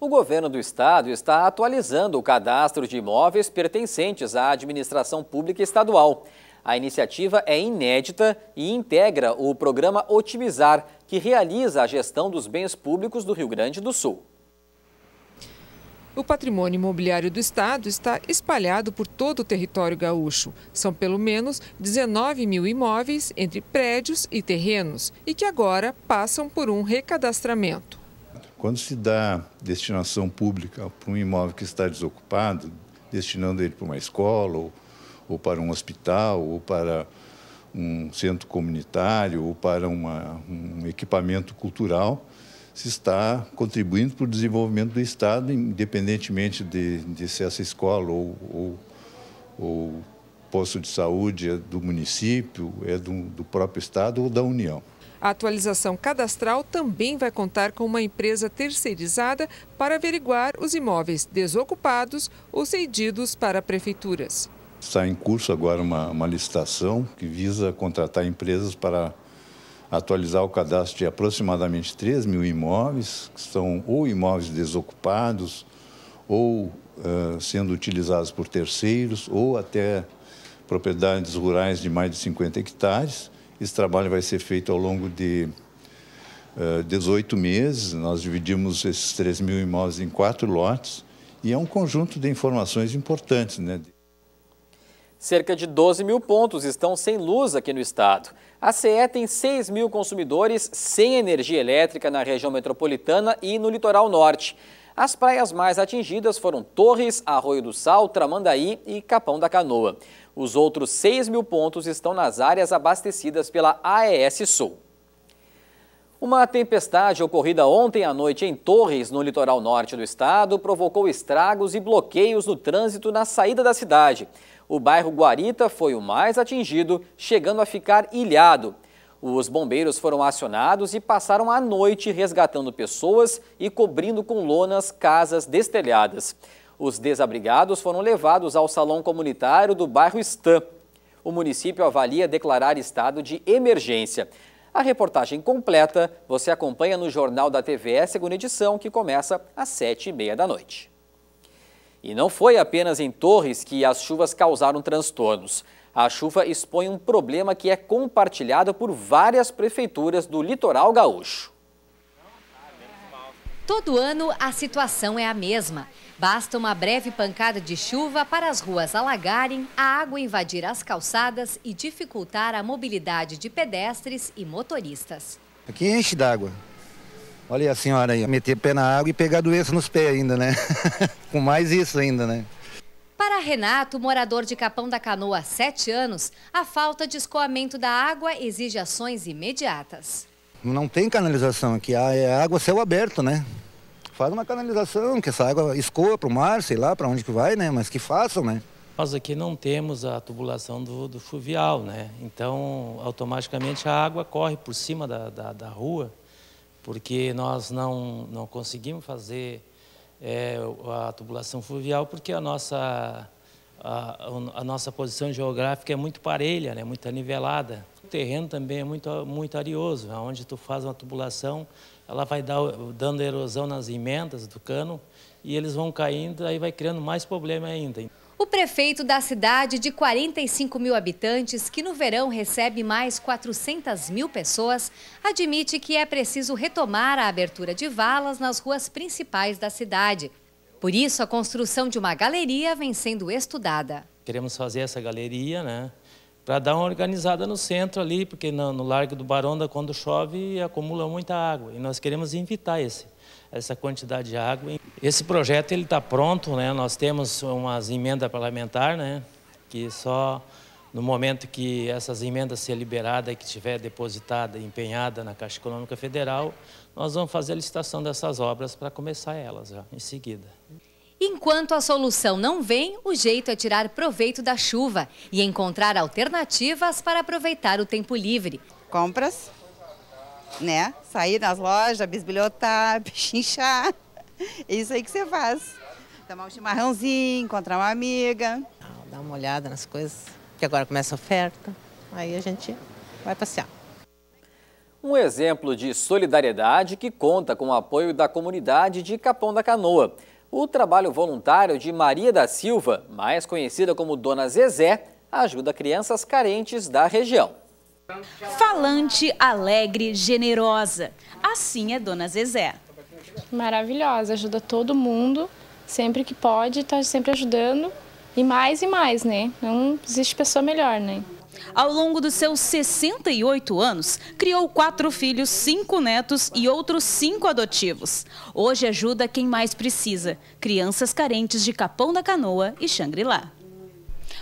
O governo do estado está atualizando o cadastro de imóveis pertencentes à administração pública estadual. A iniciativa é inédita e integra o programa Otimizar, que realiza a gestão dos bens públicos do Rio Grande do Sul. O patrimônio imobiliário do Estado está espalhado por todo o território gaúcho. São pelo menos 19 mil imóveis entre prédios e terrenos e que agora passam por um recadastramento. Quando se dá destinação pública para um imóvel que está desocupado, destinando ele para uma escola, ou, ou para um hospital, ou para um centro comunitário, ou para uma, um equipamento cultural, se está contribuindo para o desenvolvimento do Estado, independentemente de, de se essa escola ou, ou, ou posto de saúde é do município, é do, do próprio Estado ou da União. A atualização cadastral também vai contar com uma empresa terceirizada para averiguar os imóveis desocupados ou cedidos para prefeituras. Está em curso agora uma, uma licitação que visa contratar empresas para atualizar o cadastro de aproximadamente 3 mil imóveis, que são ou imóveis desocupados, ou uh, sendo utilizados por terceiros, ou até propriedades rurais de mais de 50 hectares esse trabalho vai ser feito ao longo de uh, eh, 18 meses. Nós dividimos esses 3 mil imóveis em quatro lotes e é um conjunto de informações importantes. Né? Cerca de 12 mil pontos estão sem luz aqui no estado. A CE tem 6 mil consumidores sem energia elétrica na região metropolitana e no litoral norte. As praias mais atingidas foram Torres, Arroio do Sal, Tramandaí e Capão da Canoa. Os outros 6 mil pontos estão nas áreas abastecidas pela AES Sul. Uma tempestade ocorrida ontem à noite em Torres, no litoral norte do estado, provocou estragos e bloqueios no trânsito na saída da cidade. O bairro Guarita foi o mais atingido, chegando a ficar ilhado. Os bombeiros foram acionados e passaram a noite resgatando pessoas e cobrindo com lonas casas destelhadas. Os desabrigados foram levados ao salão comunitário do bairro Estan. O município avalia declarar estado de emergência. A reportagem completa você acompanha no Jornal da TVE, segunda edição, que começa às sete e meia da noite. E não foi apenas em Torres que as chuvas causaram transtornos. A chuva expõe um problema que é compartilhado por várias prefeituras do litoral gaúcho. Todo ano a situação é a mesma. Basta uma breve pancada de chuva para as ruas alagarem, a água invadir as calçadas e dificultar a mobilidade de pedestres e motoristas. Aqui enche d'água. Olha a senhora aí, meter pé na água e pegar doença nos pés ainda, né? Com mais isso ainda, né? Para Renato, morador de Capão da Canoa há sete anos, a falta de escoamento da água exige ações imediatas. Não tem canalização aqui, ah, é água céu aberto, né? Faz uma canalização, que essa água escoa para o mar, sei lá para onde que vai, né? Mas que façam, né? Nós aqui não temos a tubulação do, do fluvial, né? Então, automaticamente a água corre por cima da, da, da rua, porque nós não, não conseguimos fazer é, a tubulação fluvial, porque a nossa, a, a, nossa posição geográfica é muito parelha, né, muito nivelada. O terreno também é muito, muito arioso, onde tu faz uma tubulação, ela vai dar, dando erosão nas emendas do cano e eles vão caindo, aí vai criando mais problema ainda. O prefeito da cidade de 45 mil habitantes, que no verão recebe mais 400 mil pessoas, admite que é preciso retomar a abertura de valas nas ruas principais da cidade. Por isso, a construção de uma galeria vem sendo estudada. Queremos fazer essa galeria, né? Para dar uma organizada no centro ali, porque no, Largo do Baronda, quando chove, acumula muita água. E nós queremos evitar esse essa quantidade de água. Esse projeto ele está pronto, né? Nós temos umas emendas parlamentares, né? Que só no momento que essas emendas ser liberadas e que tiver depositada, empenhada na Caixa Econômica Federal, nós vamos fazer a licitação dessas obras para começar elas já em seguida. Enquanto a solução não vem, o jeito é tirar proveito da chuva e encontrar alternativas para aproveitar o tempo livre. Compras, né? Sair nas lojas, bisbilhotar, pichinchar. É isso aí que você faz. Tomar um chimarrãozinho, encontrar uma amiga. Ah, Dar uma olhada nas coisas, que agora começa a oferta. Aí a gente vai passear. Um exemplo de solidariedade que conta com o apoio da comunidade de Capão da Canoa. O trabalho voluntário de Maria da Silva, mais conhecida como Dona Zezé, ajuda crianças carentes da região. Falante, alegre, generosa. Assim é Dona Zezé. Maravilhosa, ajuda todo mundo, sempre que pode, está sempre ajudando. E mais e mais, né? Não existe pessoa melhor, né? Ao longo dos seus 68 anos, criou quatro filhos, cinco netos e outros cinco adotivos. Hoje ajuda quem mais precisa, crianças carentes de Capão da Canoa e Xangri-Lá.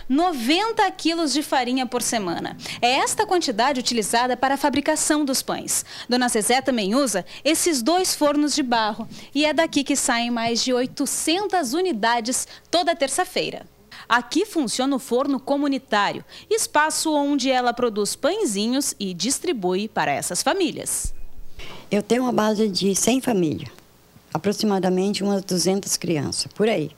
90 quilos de farinha por semana. É esta quantidade utilizada para a fabricação dos pães. Dona Zezé também usa esses dois fornos de barro e é daqui que saem mais de 800 unidades toda terça-feira. Aqui funciona o forno comunitário, espaço onde ela produz pãezinhos e distribui para essas famílias. Eu tenho uma base de 100 famílias, aproximadamente umas 200 crianças, por aí.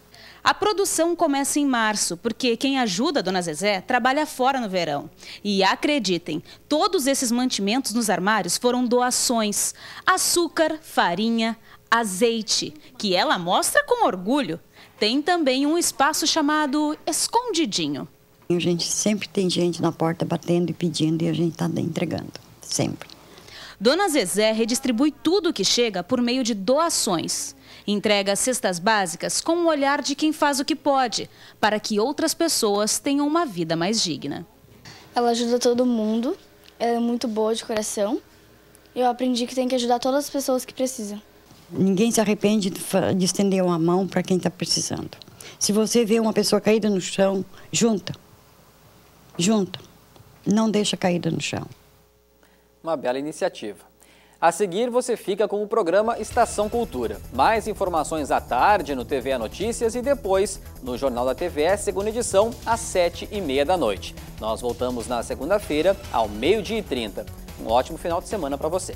A produção começa em março, porque quem ajuda a Dona Zezé trabalha fora no verão. E acreditem, todos esses mantimentos nos armários foram doações: açúcar, farinha, azeite, que ela mostra com orgulho. Tem também um espaço chamado escondidinho. A gente sempre tem gente na porta batendo e pedindo e a gente está entregando, sempre. Dona Zezé redistribui tudo o que chega por meio de doações. Entrega cestas básicas com o olhar de quem faz o que pode, para que outras pessoas tenham uma vida mais digna. Ela ajuda todo mundo, ela é muito boa de coração. Eu aprendi que tem que ajudar todas as pessoas que precisam. Ninguém se arrepende de estender uma mão para quem está precisando. Se você vê uma pessoa caída no chão, junta. Junta. Não deixa caída no chão. Uma bela iniciativa. A seguir, você fica com o programa Estação Cultura. Mais informações à tarde no TV Notícias e depois no Jornal da TV, segunda edição, às sete e meia da noite. Nós voltamos na segunda-feira, ao meio-dia e trinta. Um ótimo final de semana para você.